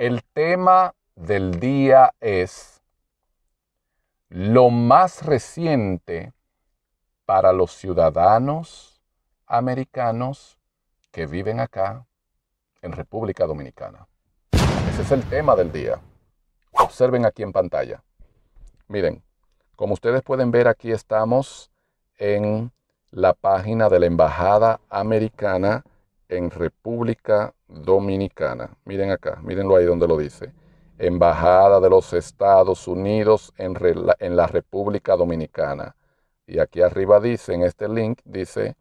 El tema del día es lo más reciente para los ciudadanos americanos que viven acá en República Dominicana. Ese es el tema del día. Observen aquí en pantalla. Miren, como ustedes pueden ver, aquí estamos en la página de la Embajada Americana en República Dominicana. Miren acá, mírenlo ahí donde lo dice. Embajada de los Estados Unidos en, la República Dominicana. Y aquí arriba dice, en este link, dice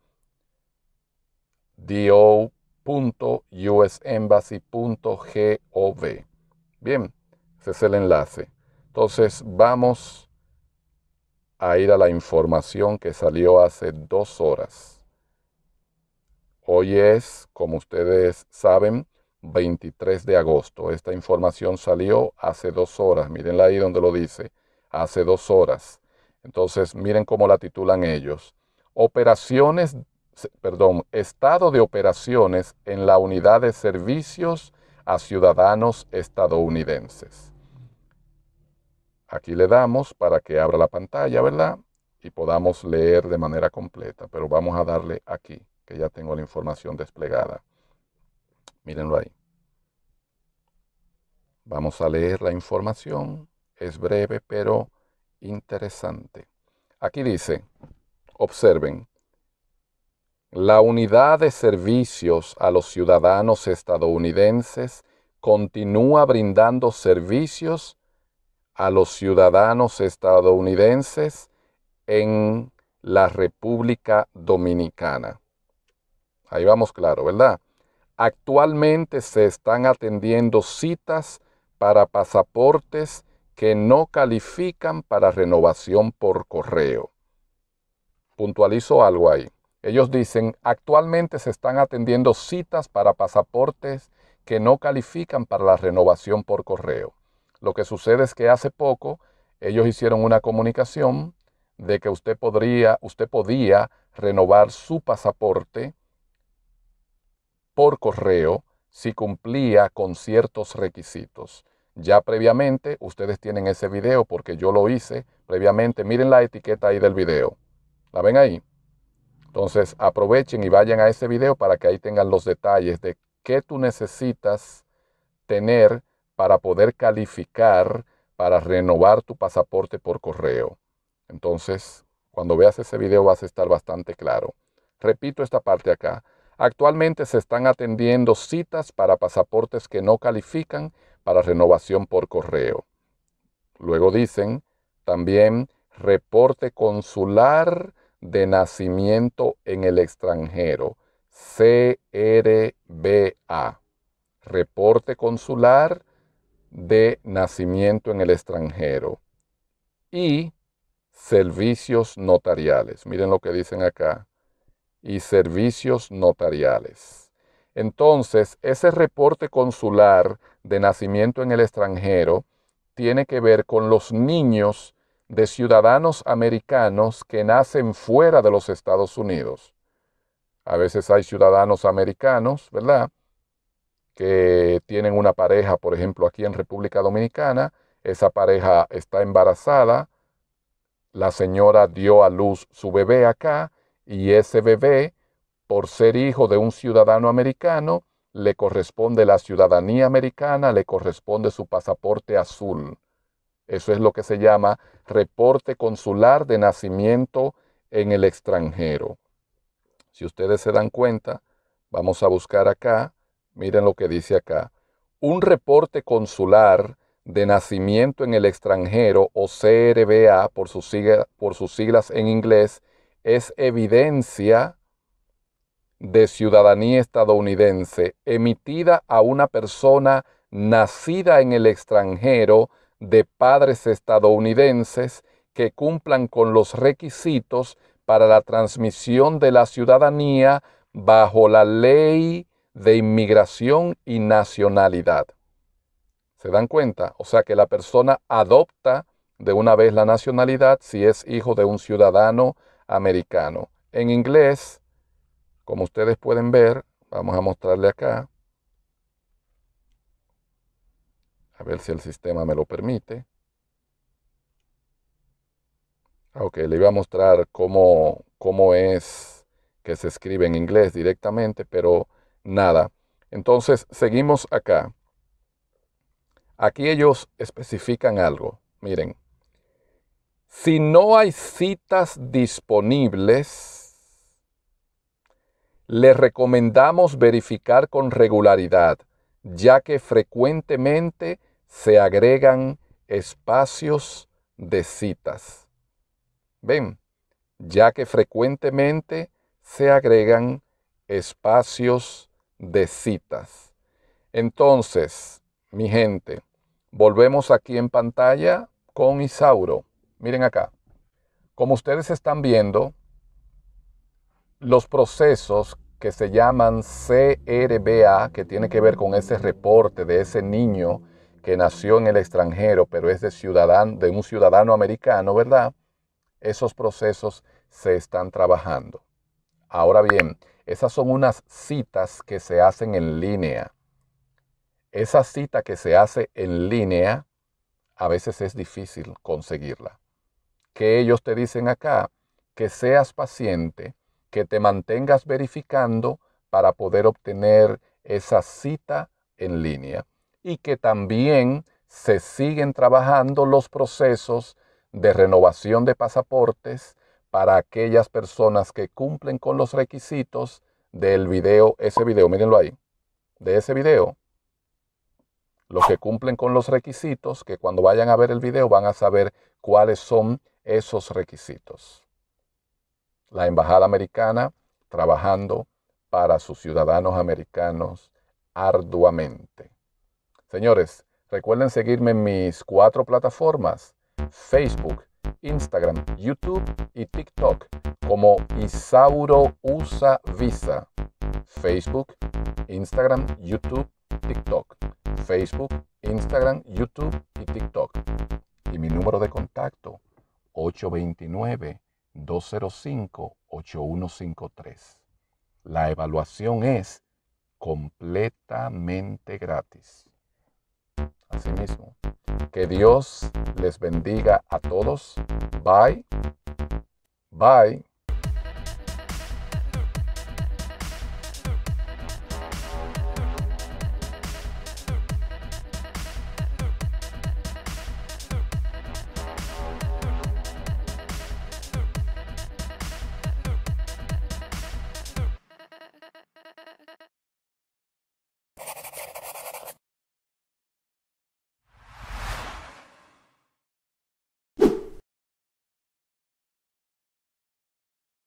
do.usembassy.gov. Bien, ese es el enlace. Entonces vamos a ir a la información que salió hace dos horas. Hoy es, como ustedes saben, 23 de agosto. Esta información salió hace dos horas. Mírenla ahí donde lo dice. Hace dos horas. Entonces, miren cómo la titulan ellos. Operaciones, perdón, estado de operaciones en la unidad de servicios a ciudadanos estadounidenses. Aquí le damos para que abra la pantalla, ¿verdad? Y podamos leer de manera completa, pero vamos a darle aquí que ya tengo la información desplegada. Mírenlo ahí. Vamos a leer la información. Es breve pero interesante. Aquí dice, observen, la unidad de servicios a los ciudadanos estadounidenses continúa brindando servicios a los ciudadanos estadounidenses en la República Dominicana. Ahí vamos claro, ¿verdad? Actualmente se están atendiendo citas para pasaportes que no califican para renovación por correo. Puntualizo algo ahí. Ellos dicen, actualmente se están atendiendo citas para pasaportes que no califican para la renovación por correo. Lo que sucede es que hace poco ellos hicieron una comunicación de que usted podría, usted podía renovar su pasaporte por correo si cumplía con ciertos requisitos. Ya previamente ustedes tienen ese video porque yo lo hice previamente. Miren la etiqueta ahí del video. ¿La ven ahí? Entonces aprovechen y vayan a ese video para que ahí tengan los detalles de qué tú necesitas tener para poder calificar para renovar tu pasaporte por correo. Entonces, cuando veas ese video vas a estar bastante claro. Repito esta parte acá. Actualmente se están atendiendo citas para pasaportes que no califican para renovación por correo. Luego dicen también reporte consular de nacimiento en el extranjero, CRBA. Reporte consular de nacimiento en el extranjero. Y servicios notariales. Miren lo que dicen acá y servicios notariales. Entonces, ese reporte consular de nacimiento en el extranjero tiene que ver con los niños de ciudadanos americanos que nacen fuera de los Estados Unidos. A veces hay ciudadanos americanos, ¿verdad? Que tienen una pareja, por ejemplo, aquí en República Dominicana, esa pareja está embarazada, la señora dio a luz su bebé acá y ese bebé, por ser hijo de un ciudadano americano, le corresponde la ciudadanía americana, le corresponde su pasaporte azul. Eso es lo que se llama reporte consular de nacimiento en el extranjero. Si ustedes se dan cuenta, vamos a buscar acá, miren lo que dice acá. Un reporte consular de nacimiento en el extranjero o CRBA por sus, por sus siglas en inglés es evidencia de ciudadanía estadounidense emitida a una persona nacida en el extranjero de padres estadounidenses que cumplan con los requisitos para la transmisión de la ciudadanía bajo la ley de inmigración y nacionalidad. ¿Se dan cuenta? O sea que la persona adopta de una vez la nacionalidad si es hijo de un ciudadano americano. En inglés, como ustedes pueden ver, vamos a mostrarle acá. A ver si el sistema me lo permite. Ah, ok, le iba a mostrar cómo, cómo es que se escribe en inglés directamente, pero nada. Entonces, seguimos acá. Aquí ellos especifican algo. Miren, si no hay citas disponibles, le recomendamos verificar con regularidad, ya que frecuentemente se agregan espacios de citas. Ven, ya que frecuentemente se agregan espacios de citas. Entonces, mi gente, volvemos aquí en pantalla con Isauro. Miren acá. Como ustedes están viendo, los procesos que se llaman CRBA, que tiene que ver con ese reporte de ese niño que nació en el extranjero, pero es de, ciudadano, de un ciudadano americano, ¿verdad? Esos procesos se están trabajando. Ahora bien, esas son unas citas que se hacen en línea. Esa cita que se hace en línea a veces es difícil conseguirla que ellos te dicen acá, que seas paciente, que te mantengas verificando para poder obtener esa cita en línea y que también se siguen trabajando los procesos de renovación de pasaportes para aquellas personas que cumplen con los requisitos del video, ese video, mírenlo ahí, de ese video. Los que cumplen con los requisitos, que cuando vayan a ver el video van a saber cuáles son esos requisitos. La Embajada Americana trabajando para sus ciudadanos americanos arduamente. Señores, recuerden seguirme en mis cuatro plataformas, Facebook, Instagram, YouTube y TikTok como Isauro Usa Visa. Facebook, Instagram, YouTube, TikTok. Facebook, Instagram, YouTube y TikTok. Y mi número de contacto 829-205-8153. La evaluación es completamente gratis. Asimismo, que Dios les bendiga a todos. Bye. Bye.